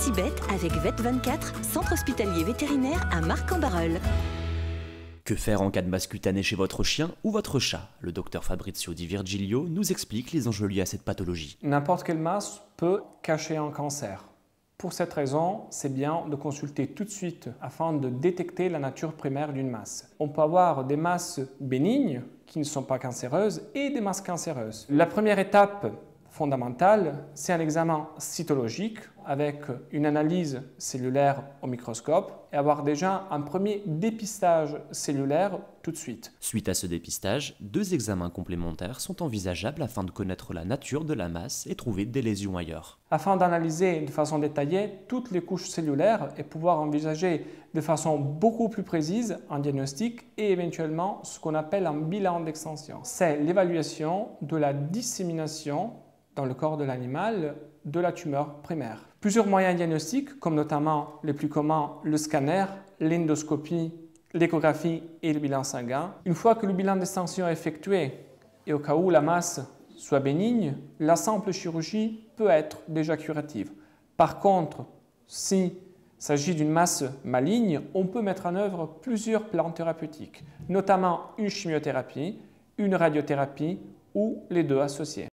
Cibet avec VET24, centre hospitalier vétérinaire à Marc-en-Barœul. Que faire en cas de masse cutanée chez votre chien ou votre chat Le docteur Fabrizio Di Virgilio nous explique les enjeux liés à cette pathologie. N'importe quelle masse peut cacher un cancer. Pour cette raison, c'est bien de consulter tout de suite afin de détecter la nature primaire d'une masse. On peut avoir des masses bénignes qui ne sont pas cancéreuses et des masses cancéreuses. La première étape Fondamental, c'est un examen cytologique avec une analyse cellulaire au microscope et avoir déjà un premier dépistage cellulaire tout de suite. Suite à ce dépistage, deux examens complémentaires sont envisageables afin de connaître la nature de la masse et trouver des lésions ailleurs. Afin d'analyser de façon détaillée toutes les couches cellulaires et pouvoir envisager de façon beaucoup plus précise un diagnostic et éventuellement ce qu'on appelle un bilan d'extension. C'est l'évaluation de la dissémination dans le corps de l'animal de la tumeur primaire. Plusieurs moyens diagnostiques, comme notamment les plus communs le scanner, l'endoscopie, l'échographie et le bilan sanguin. Une fois que le bilan d'extension est effectué et au cas où la masse soit bénigne, la simple chirurgie peut être déjà curative. Par contre, s'il s'agit d'une masse maligne, on peut mettre en œuvre plusieurs plans thérapeutiques, notamment une chimiothérapie, une radiothérapie ou les deux associés.